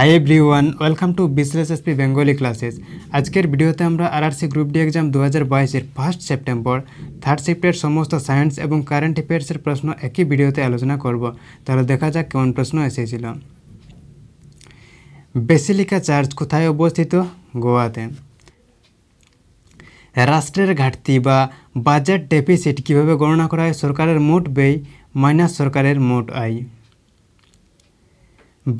high everyone welcome to বিসলেস SP Bengali classes আজকের ভিডিওতে আমরা আর আরআরসি গ্রুপ ডি এক্সাম দু হাজার বাইশের ফার্স্ট সেপ্টেম্বর থার্ড শিফটের সমস্ত সায়েন্স এবং কারেন্ট অ্যাফেয়ার্সের প্রশ্ন একই ভিডিওতে আলোচনা করব তাহলে দেখা যাক কেমন প্রশ্ন এসেছিল বেসিলিকা চার্চ কোথায় অবস্থিত গোয়াতে রাষ্ট্রের ঘাটতি বা বাজেট ডেফিসিট কীভাবে গণনা করা হয় সরকারের মোট ব্যয় মাইনাস সরকারের মোট আয়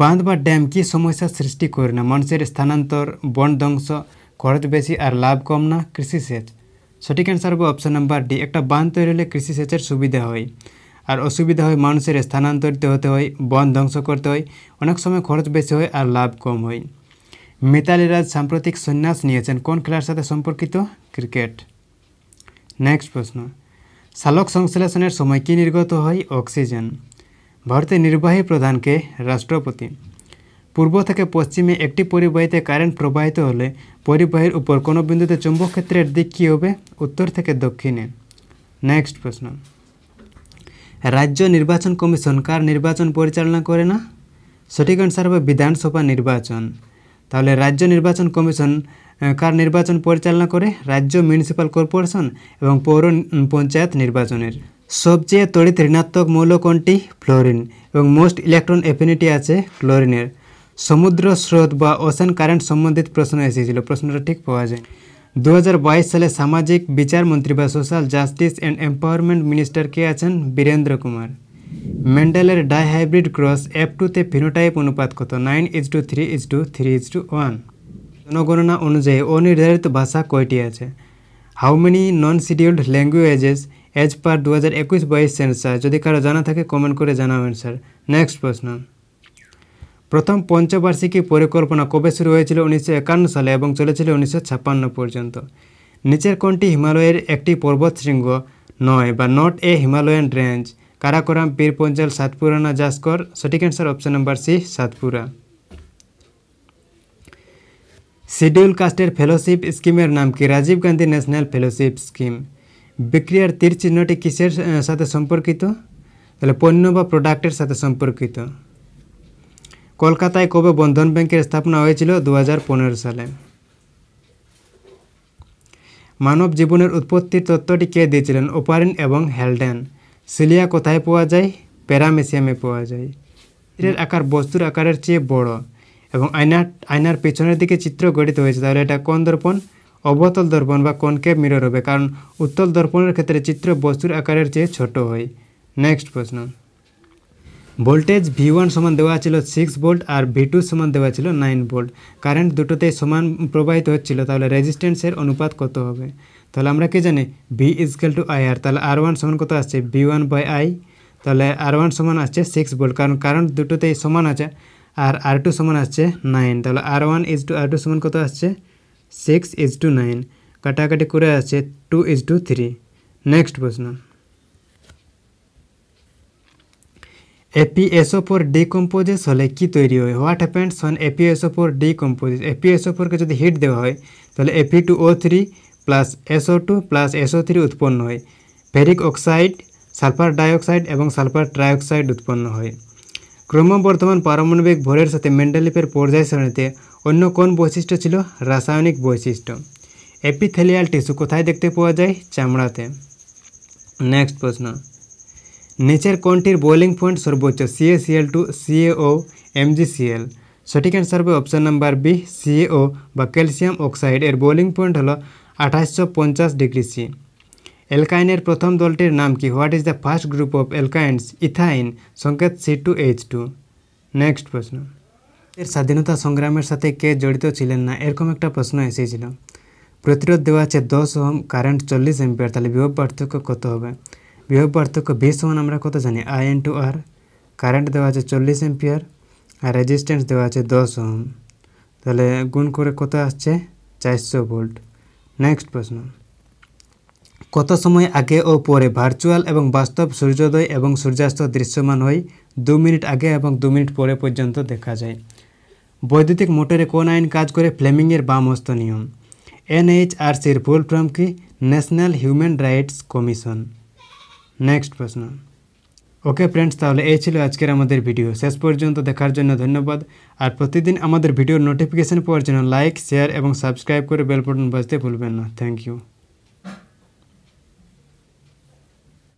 বাঁধ বা ড্যাম কি সমস্যা সৃষ্টি করে না মানুষের স্থানান্তর বন ধ্বংস খরচ বেশি আর লাভ কম না কৃষি সেচ সঠিক অ্যান্সার হবে অপশন নাম্বার ডি একটা বাঁধ তৈরি হলে কৃষি সেচের সুবিধা হয় আর অসুবিধা হয় মানুষের স্থানান্তরিত হতে হয় বন ধ্বংস করতে হয় অনেক সময় খরচ বেশি হয় আর লাভ কম হয় মিতালি রাজ সাম্প্রতিক সন্ন্যাস নিয়েছেন কোন খেলার সাথে সম্পর্কিত ক্রিকেট নেক্সট প্রশ্ন সালক সংশ্লেষণের সময় কি নির্গত হয় অক্সিজেন ভারতের নির্বাহী প্রধানকে রাষ্ট্রপতি পূর্ব থেকে পশ্চিমে একটি পরিবাহীতে কারেন্ট প্রবাহিত হলে পরিবাহীর উপর কোনো বিন্দুতে চুম্বক ক্ষেত্রের দিক কী হবে উত্তর থেকে দক্ষিণে নেক্সট প্রশ্ন রাজ্য নির্বাচন কমিশন কার নির্বাচন পরিচালনা করে না সঠিক অনুসার হবে বিধানসভা নির্বাচন তাহলে রাজ্য নির্বাচন কমিশন কার নির্বাচন পরিচালনা করে রাজ্য মিউনিসিপ্যাল কর্পোরেশন এবং পৌর পঞ্চায়েত নির্বাচনের সবচেয়ে তড়িৎ ঋণাত্মক মৌল কোনটি ফ্লোরিন এবং মোস্ট ইলেকট্রন এফিনিটি আছে ক্লোরিনের সমুদ্র স্রোত বা ওশান কারেন্ট সম্বন্ধিত প্রশ্ন এসেছিল প্রশ্নটা ঠিক পাওয়া যায় দু সালে সামাজিক বিচার মন্ত্রী বা social justice and empowerment minister কে আছেন বীরেন্দ্র কুমার মেন্ডেলের ডাইহাইব্রিড ক্রস এফ টুতে ফিনোটাইপ অনুপাত কত nine is to three is to three is to one জনগণনা অনুযায়ী অনির্ধারিত ভাষা কয়টি আছে how many non scheduled languages as per দু হাজার একুশ বাইশ সেন্সার যদি কারো জানা থাকে কমেন্ট করে জানাবেন স্যার নেক্সট প্রশ্ন প্রথম পঞ্চবার্ষিকী পরিকল্পনা কবে শুরু হয়েছিল উনিশশো একান্ন সালে এবং চলেছিল উনিশশো ছাপ্পান্ন পর্যন্ত নিচের কোনটি হিমালয়ের একটি পর্বত শৃঙ্গ নয় বা not a Himalayan range Karakoram Pir Panjal Satpura না জাসকর সঠিক answer option number C Satpura schedule কাস্টের ফেলোশিপ স্কিমের নাম কি Rajiv Gandhi national fellowship scheme বিক্রিয়ার তীর চিহ্নটি কিসের সাথে সম্পর্কিত তাহলে পণ্য বা প্রোডাক্টের সাথে সম্পর্কিত কলকাতায় কবে বন্ধন ব্যাংকের স্থাপনা হয়েছিল দু সালে মানব জীবনের উৎপত্তির তত্ত্বটি কে দিয়েছিলেন ওপারিন এবং হেলডেন সিলিয়া কোথায় পাওয়া যায় প্যারামেসিয়ামে পাওয়া যায় এটার আকার বস্তুর আকারের চেয়ে বড় এবং আয়নার আয়নার পেছনের দিকে চিত্র গঠিত হয়েছে তাহলে এটা কোন দর্পণ অবতল দর্পণ বা কনকেপ মিরর হবে কারণ উত্তল দর্পণের ক্ষেত্রে চিত্র বস্তুর আকারের চেয়ে ছোট হয় নেক্সট প্রশ্ন ভোল্টেজ ভি ওয়ান সমান দেওয়া ছিল সিক্স ভোল্ট আর ভি টু সমান দেওয়া ছিল নাইন ভোল্ট কারেন্ট দুটোতেই সমান প্রবাহিত হচ্ছিল তাহলে রেজিস্ট্যান্সের অনুপাত কত হবে তাহলে আমরা কি জানি V is equal to I R তাহলে আর ওয়ান সমান কত আসছে ভি ওয়ান বাই আই তাহলে আর ওয়ান সমান আসছে সিক্স ভোল্ট কারণ কারেন্ট দুটোতেই সমান আছে আর আর টু সমান আসছে নাইন তাহলে R one is to R two সমান কত আসছে সিক্স ইজ টু নাইন কাটাকাটি করে আছে two is to three next প্রশ্ন এপিএসও ফোর ডিকম্পোজেস হলে কি তৈরি হয় what happens on A P S O four decomposes A P S O ফোরকে যদি হিট দেওয়া হয় তাহলে A P two O three plus S O two plus S O three উৎপন্ন হয় ফেরিক অক্সাইড সালফার ডাইঅক্সাইড এবং সালফার ট্রাইঅক্সাইড উৎপন্ন হয় ক্রমবর্ধমান পারমাণবিক ভরের সাথে মেন্ডালিপের পর্যায় সারণীতে অন্য কোন বৈশিষ্ট্য ছিল রাসায়নিক বৈশিষ্ট্য এপিথেলিয়াল টিস্যু কোথায় দেখতে পাওয়া যায় চামড়াতে নেক্সট প্রশ্ন নেচার কোনটির বোলিং পয়েন্ট সর্বোচ্চ সিএসিএল টু সিএও এমজিসিএল সঠিক অ্যান্সার হবে অপশান নাম্বার বি সিএও বা ক্যালসিয়াম অক্সাইড এর বোলিং পয়েন্ট হলো আঠাশশো ডিগ্রি সি অ্যালকাইনের প্রথম দলটির নাম কি what is the first group of alkynes ethyne সংকেত C two H two next প্রশ্ন এর স্বাধীনতা সংগ্রামের সাথে কে জড়িত ছিলেন না এরকম একটা প্রশ্ন এসেছিল প্রতিরোধ দেওয়া আছে দশ ওহম কারেন্ট চল্লিশ এম্পিয়ার তাহলে বিভব পার্থক্য কত হবে বিভব পার্থক্য ভি সমান আমরা কত জানি I into R current দেওয়া আছে চল্লিশ এম্পিয়ার আর রেজিস্ট্যান্স দেওয়া আছে দশ ওহম তাহলে গুণ করে কত আসছে চারশো ভোল্ট নেক্সট প্রশ্ন কত সময় আগে ও পরে ভার্চুয়াল এবং বাস্তব সূর্যোদয় এবং সূর্যাস্ত দৃশ্যমান হয় দু মিনিট আগে এবং দু মিনিট পরে পর্যন্ত দেখা যায় বৈদ্যুতিক মোটরে কোন আইন কাজ করে ফ্লেমিংয়ের হস্ত নিয়ম এনএইচআরসির ফুল ফর্ম কি national human rights commission next প্রশ্ন ওকে ফ্রেন্ডস তাহলে এই ছিল আজকের আমাদের ভিডিও শেষ পর্যন্ত দেখার জন্য ধন্যবাদ আর প্রতিদিন আমাদের ভিডিওর নোটিফিকেশান পাওয়ার জন্য লাইক শেয়ার এবং সাবস্ক্রাইব করে বেল বাটন বাজতে ভুলবেন না থ্যাংক ইউ